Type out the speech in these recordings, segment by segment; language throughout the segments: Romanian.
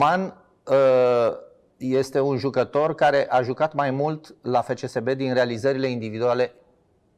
Man uh, este un jucător care a jucat mai mult la FCSB din realizările individuale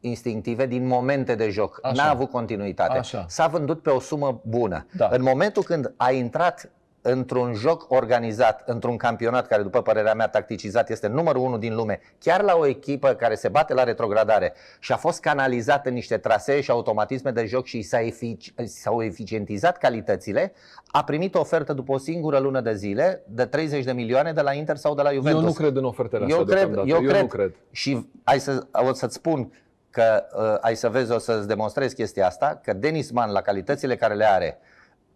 instinctive din momente de joc. N-a avut continuitate. Așa. S-a vândut pe o sumă bună. Da. În momentul când a intrat într-un joc organizat, într-un campionat care, după părerea mea, tacticizat, este numărul unu din lume, chiar la o echipă care se bate la retrogradare și a fost canalizat în niște trasee și automatisme de joc și s-a efic- s-au eficientizat calitățile, a primit o ofertă după o singură lună de zile de 30 de milioane de la Inter sau de la Juventus. Eu nu cred în ofertele astea eu cred, eu, eu cred. nu cred. Și hai să, o să-ți spun că uh, ai să vezi, o să-ți demonstrez chestia asta, că Denis Mann, la calitățile care le are, uh,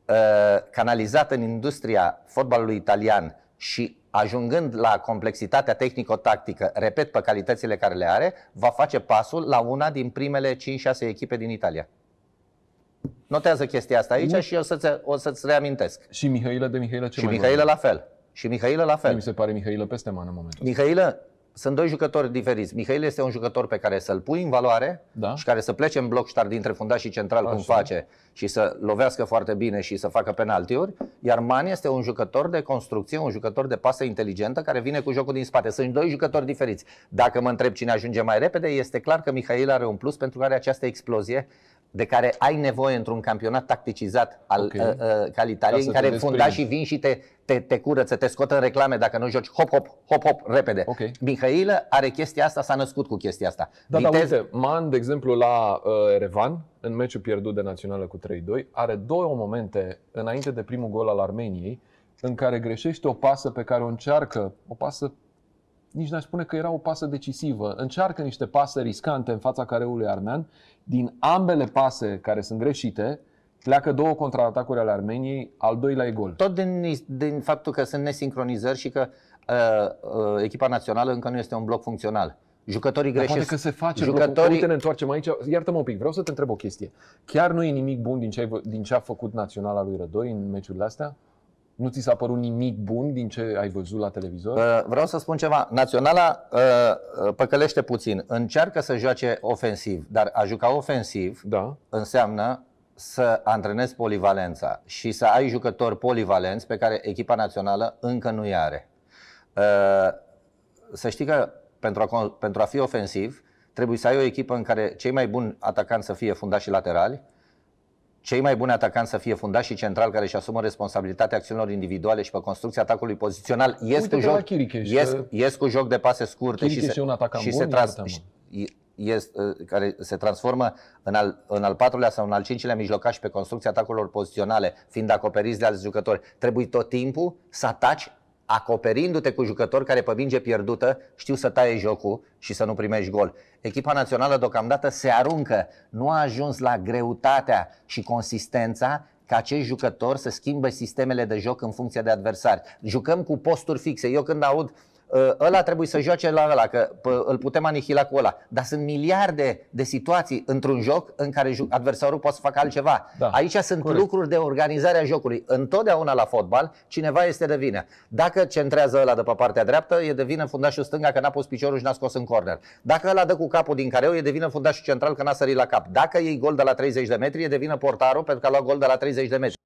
Uh, canalizat în industria fotbalului italian și ajungând la complexitatea tehnico-tactică, repet, pe calitățile care le are, va face pasul la una din primele 5-6 echipe din Italia. Notează chestia asta aici și o să-ți, o să-ți reamintesc. Și Mihailă de Mihailă ce Și mai Mihailă la fel. Și Mihailă la fel. mi se pare Mihailă peste mână în momentul Mihailă sunt doi jucători diferiți. Mihail este un jucător pe care să-l pui în valoare da. și care să plece în bloc ștar dintre fundaș și central Așa. cum face și să lovească foarte bine și să facă penaltiuri, iar Mani este un jucător de construcție, un jucător de pasă inteligentă care vine cu jocul din spate. Sunt doi jucători diferiți. Dacă mă întreb cine ajunge mai repede, este clar că Mihail are un plus pentru că are această explozie de care ai nevoie într-un campionat tacticizat al, okay. uh, uh, ca în care fundașii vin și te, te, te curăță, te scot în reclame dacă nu joci hop, hop, hop, hop, repede. Okay. Mihailă are chestia asta, s-a născut cu chestia asta. Da, Vitez... da, uite, Man, de exemplu, la uh, Revan, în meciul pierdut de națională cu 3-2, are două momente înainte de primul gol al Armeniei, în care greșește o pasă pe care o încearcă, o pasă nici n-aș spune că era o pasă decisivă. Încearcă niște pase riscante în fața careului armean. Din ambele pase care sunt greșite, pleacă două contraatacuri ale Armeniei, al doilea e gol. Tot din, din faptul că sunt nesincronizări și că uh, uh, echipa națională încă nu este un bloc funcțional. Jucătorii greșesc. Dar poate că se face jucătorii... Uite, ne întoarcem aici. Iartă-mă un pic, vreau să te întreb o chestie. Chiar nu e nimic bun din ce, ai, din ce a făcut naționala lui Rădoi în meciurile astea? Nu ți s-a părut nimic bun din ce ai văzut la televizor? Vreau să spun ceva. Naționala ă, ă, păcălește puțin. Încearcă să joace ofensiv, dar a juca ofensiv da. înseamnă să antrenezi polivalența și să ai jucători polivalenți pe care echipa națională încă nu i are. Ă, să știi că pentru a, pentru a fi ofensiv trebuie să ai o echipă în care cei mai buni atacanți să fie fundași și laterali, cei mai buni atacanți să fie fundaș și central care își asumă responsabilitatea acțiunilor individuale și pe construcția atacului pozițional. Ies cu joc, este, ies cu joc de pase scurte Chiricheș și se, un și bun, se tras, este, care se transformă în al, în al patrulea sau în al cincilea mijlocaș pe construcția atacurilor poziționale, fiind acoperiți de alți jucători. Trebuie tot timpul să ataci acoperindu-te cu jucători care pe minge pierdută știu să taie jocul și să nu primești gol. Echipa națională deocamdată se aruncă, nu a ajuns la greutatea și consistența ca acești jucători să schimbe sistemele de joc în funcție de adversari. Jucăm cu posturi fixe. Eu când aud uh, Ă, ăla trebuie să joace la ăla, că îl putem anihila cu ăla. Dar sunt miliarde de situații într-un joc în care adversarul poate să facă altceva. Da, Aici sunt corect. lucruri de organizare a jocului. Întotdeauna la fotbal cineva este de vină. Dacă centrează ăla de pe partea dreaptă, e de vină fundașul stânga că n-a pus piciorul și n-a scos în corner. Dacă ăla dă cu capul din careu, e de vină fundașul central că n-a sărit la cap. Dacă iei gol de la 30 de metri, e de vină portarul pentru că a luat gol de la 30 de metri.